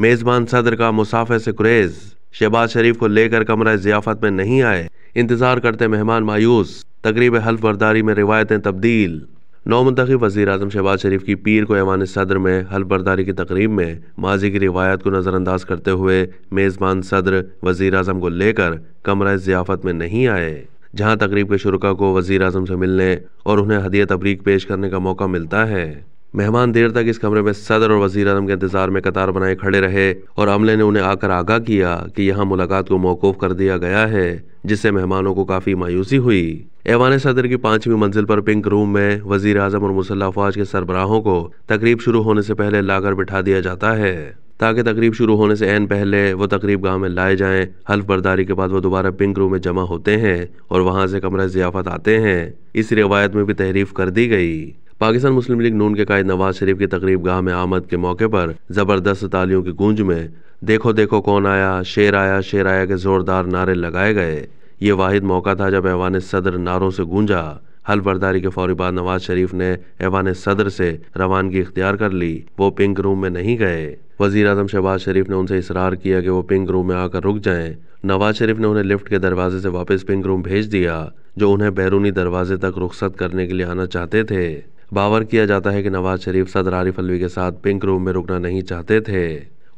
मेज़बान सदर का मुसाफे से कुरेज शहबाज शरीफ को लेकर कमरा जियाफत में नहीं आए इंतज़ार करते मेहमान मायूस तकरीब हल्फ बर्दारी में रिवायतें तब्दील नौ मंतखब वजी अजम शहबाज शरीफ की पीर को ऐवान सदर में हल्फ बर्दारी की तकरीब में माजी की रिवायत को नज़रअंदाज करते हुए मेज़बान सदर वजीर अजम को लेकर कमरा जियाफत में नहीं आए जहाँ तकरीब के शुरा को वज़ी अजम से मिलने और उन्हें हदीय तबरीक पेश करने का मौका मिलता है मेहमान देर तक इस कमरे में सदर और वजीर अजम के इंतजार में कतार बनाए खड़े रहे और अमले ने उन्हें आकर आगाह किया कि यहाँ मुलाकात को मौकूफ कर दिया गया है जिससे मेहमानों को काफ़ी मायूसी हुई ऐवान सदर की पांचवी मंजिल पर पिंक रूम में वजीर अजम और मुसल्ला फौज के सरबराहों को तकरीब शुरू होने से पहले लाकर बिठा दिया जाता है ताकि तकरीब शुरू होने से एन पहले वो तकरीब गांव में लाए जाएं हल्फ बर्दारी के बाद वो दोबारा पिंक रूम में जमा होते हैं और वहां से कमरा जियाफत आते हैं इस रिवायत में भी तहरीफ कर दी गई पाकिस्तान मुस्लिम लीग नून के कायद नवाज शरीफ की तकरीब गाह में आमद के मौके पर जबरदस्त तालियों की गूंज में देखो देखो कौन आया शेर आया शेर आया के जोरदार नारे लगाए गए ये वाहिद मौका था जब ऐवान सदर नारों से गूंजा हल बर्दारी के फौरी बाद नवाज शरीफ ने ऐवान सदर से रवानगी इख्तियार कर ली वो पिंक रूम में नहीं गए वजीर अजम शहबाज शरीफ ने उनसे इसरार किया कि वो पिंक रूम में आकर रुक जाएं। नवाज शरीफ ने उन्हें लिफ्ट के दरवाजे से वापस पिंक रूम भेज दिया जो उन्हें बैरूनी दरवाजे तक रुख्सत करने के लिए आना चाहते थे बावर किया जाता है कि नवाज शरीफ सदर आरिफ अलवी के साथ पिंक रूम में रुकना नहीं चाहते थे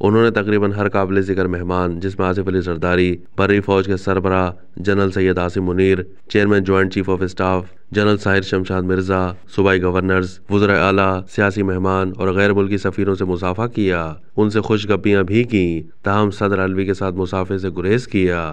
उन्होंने तकरीबन हर काबिल जिक्र मेहमान जिसमें आसिफ अली सरदारी बर्री फौज के सरबरा general Syed Asim Munir chairman joint chief of staff general Sahir Shamshad Mirza सूबाई गवर्नर्स वजर आला सियासी मेहमान और गैर मुल्की सफीरों से मुसाफा किया उनसे खुशगपियाँ भी की तहम सदर अलवी के साथ मुसाफे से गुरेज किया